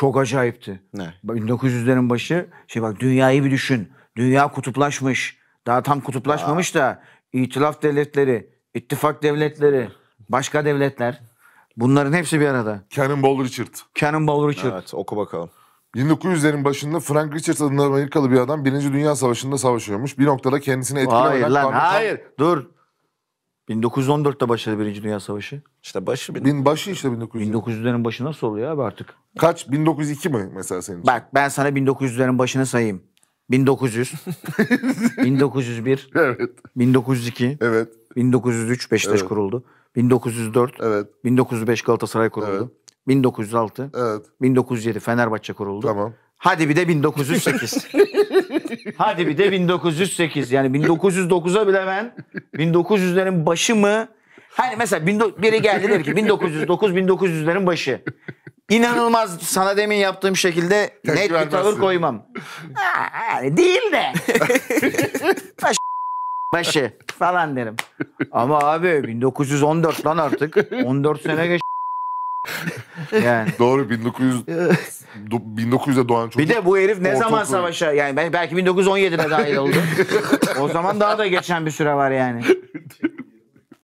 Çok acayipti. Ne? 1900'lerin başı şey bak dünyayı bir düşün. Dünya kutuplaşmış. Daha tam kutuplaşmamış Aa. da itilaf devletleri, ittifak devletleri, başka devletler. Bunların hepsi bir arada. Cannonball Richard. Cannonball Richard. Evet oku bakalım. 1900'lerin başında Frank Richards adında Amerikalı bir adam Birinci Dünya Savaşı'nda savaşıyormuş. Bir noktada kendisini etkilemeden... Hayır lan kalmış. hayır dur. 1914'te başladı Birinci Dünya Savaşı. İşte başı bin... başı işte 1900. 1900'lerin başı nasıl oluyor abi artık? Kaç? 1902 mi mesela senin için? Bak ben sana 1900'lerin başını sayayım. 1900, 1901, evet. 1902, evet. 1903 Beşiktaş evet. kuruldu. 1904, evet. 1905 Galatasaray kuruldu. Evet. 1906, evet. 1907 Fenerbahçe kuruldu. Tamam. Hadi bir de 1908. Hadi bir de 1908 yani 1909'a bile ben 1900'lerin başı mı? Hani mesela biri geldi dedi ki 1909 1900'lerin başı. İnanılmaz sana demin yaptığım şekilde Tek net bir tavır koymam. Ha, hani değil de. Baş- başı falan derim. Ama abi 1914 lan artık. 14 sene geç. Yani. Doğru 1900 1900'de doğan çocuk. Bir de bu herif ne zaman ortaokul- savaşa yani ben belki 1917'de dahil oldu. o zaman daha da geçen bir süre var yani.